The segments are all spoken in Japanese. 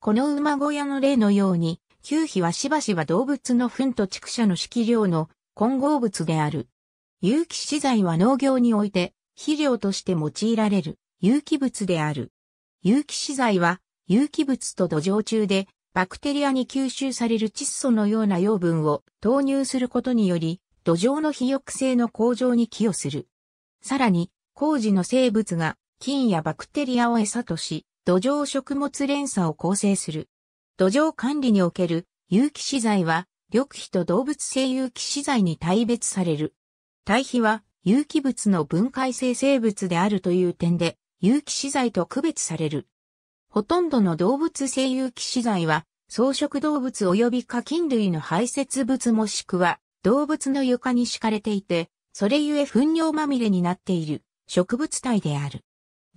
この馬小屋の例のように、旧皮はしばしば動物の糞と畜舎の敷料の混合物である。有機資材は農業において、肥料として用いられる有機物である。有機資材は、有機物と土壌中で、バクテリアに吸収される窒素のような養分を投入することにより、土壌の肥沃性の向上に寄与する。さらに、工事の生物が菌やバクテリアを餌とし、土壌食物連鎖を構成する。土壌管理における有機資材は、緑肥と動物性有機資材に対別される。堆肥は有機物の分解性生物であるという点で、有機資材と区別される。ほとんどの動物性有機資材は、草食動物及び課金類の排泄物もしくは、動物の床に敷かれていて、それゆえ糞尿まみれになっている植物体である。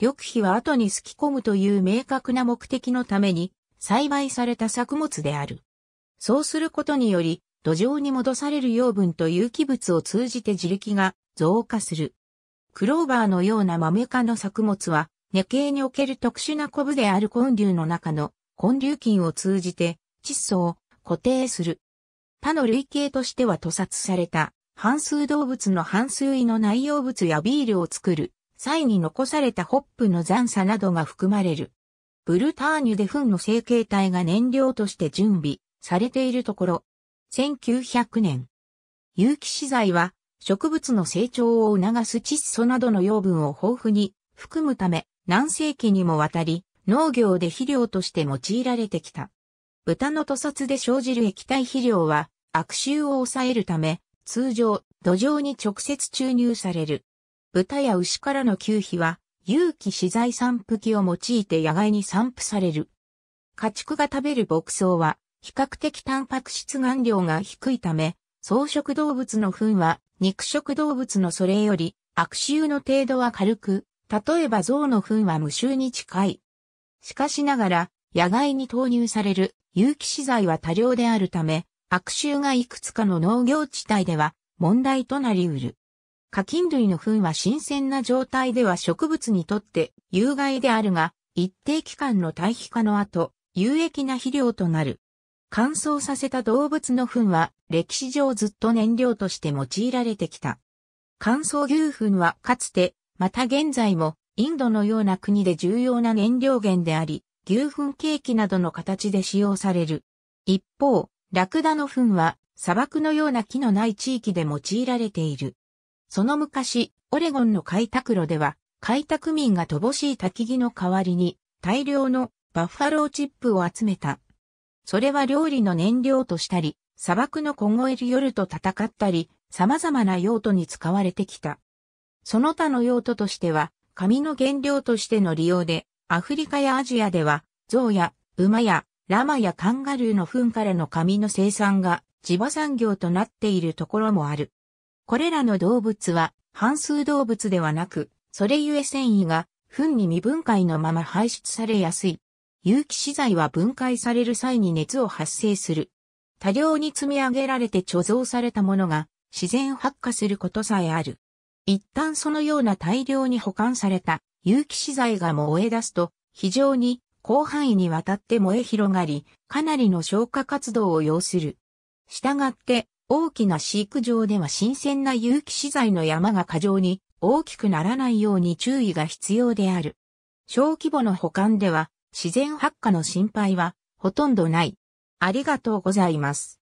緑皮は後にすき込むという明確な目的のために栽培された作物である。そうすることにより、土壌に戻される養分と有機物を通じて自力が増加する。クローバーのような豆科の作物は、根系における特殊なコブである根粒の中の根粒菌を通じて窒素を固定する。他の類型としては屠殺された半数動物の半数胃の内容物やビールを作る際に残されたホップの残差などが含まれる。ブルターニュで糞の成形体が燃料として準備されているところ、1900年。有機資材は植物の成長を促す窒素などの養分を豊富に含むため何世紀にもわたり農業で肥料として用いられてきた。豚の屠殺で生じる液体肥料は悪臭を抑えるため通常土壌に直接注入される。豚や牛からの給肥は、有機資材散布機を用いて野外に散布される。家畜が食べる牧草は、比較的タンパク質含量が低いため、草食動物の糞は肉食動物のそれより悪臭の程度は軽く、例えば象の糞は無臭に近い。しかしながら、野外に投入される有機資材は多量であるため、悪臭がいくつかの農業地帯では問題となり得る。課金類の糞は新鮮な状態では植物にとって有害であるが、一定期間の堆肥化の後、有益な肥料となる。乾燥させた動物の糞は歴史上ずっと燃料として用いられてきた。乾燥牛糞はかつて、また現在もインドのような国で重要な燃料源であり、牛糞ケーキなどの形で使用される。一方、ラクダの糞は砂漠のような木のない地域で用いられている。その昔、オレゴンの開拓路では、開拓民が乏しい焚き木の代わりに、大量のバッファローチップを集めた。それは料理の燃料としたり、砂漠の凍える夜と戦ったり、様々な用途に使われてきた。その他の用途としては、紙の原料としての利用で、アフリカやアジアでは、象や馬やラマやカンガルーの糞からの紙の生産が地場産業となっているところもある。これらの動物は、半数動物ではなく、それゆえ繊維が、糞に未分解のまま排出されやすい。有機資材は分解される際に熱を発生する。多量に積み上げられて貯蔵されたものが自然発火することさえある。一旦そのような大量に保管された有機資材が燃え出すと非常に広範囲にわたって燃え広がり、かなりの消火活動を要する。したがって大きな飼育場では新鮮な有機資材の山が過剰に大きくならないように注意が必要である。小規模の保管では自然発火の心配はほとんどない。ありがとうございます。